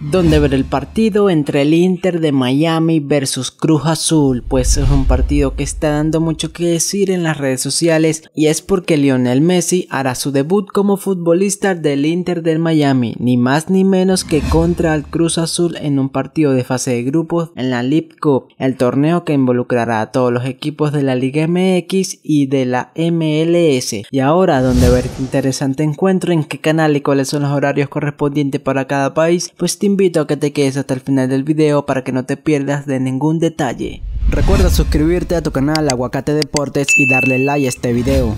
donde ver el partido entre el Inter de Miami versus Cruz Azul, pues es un partido que está dando mucho que decir en las redes sociales y es porque Lionel Messi hará su debut como futbolista del Inter de Miami, ni más ni menos que contra el Cruz Azul en un partido de fase de grupos en la League Cup, el torneo que involucrará a todos los equipos de la Liga MX y de la MLS. Y ahora, donde ver qué interesante encuentro, en qué canal y cuáles son los horarios correspondientes para cada país, pues invito a que te quedes hasta el final del video para que no te pierdas de ningún detalle. Recuerda suscribirte a tu canal Aguacate Deportes y darle like a este video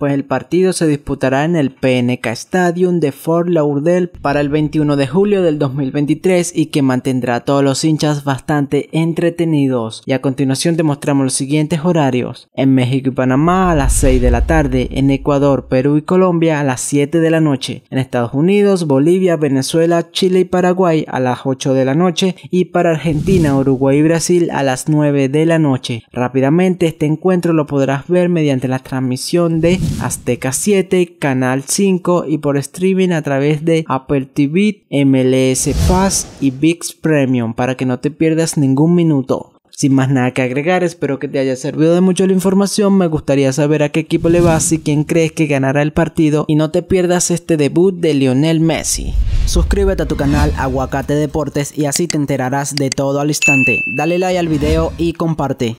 pues el partido se disputará en el PNK Stadium de Fort Lauderdale para el 21 de julio del 2023 y que mantendrá a todos los hinchas bastante entretenidos. Y a continuación te mostramos los siguientes horarios. En México y Panamá a las 6 de la tarde, en Ecuador, Perú y Colombia a las 7 de la noche, en Estados Unidos, Bolivia, Venezuela, Chile y Paraguay a las 8 de la noche y para Argentina, Uruguay y Brasil a las 9 de la noche. Rápidamente este encuentro lo podrás ver mediante la transmisión de Azteca 7, Canal 5 y por streaming a través de Apple TV, MLS Pass y VIX Premium para que no te pierdas ningún minuto. Sin más nada que agregar, espero que te haya servido de mucho la información. Me gustaría saber a qué equipo le vas y quién crees que ganará el partido. Y no te pierdas este debut de Lionel Messi. Suscríbete a tu canal Aguacate Deportes y así te enterarás de todo al instante. Dale like al video y comparte.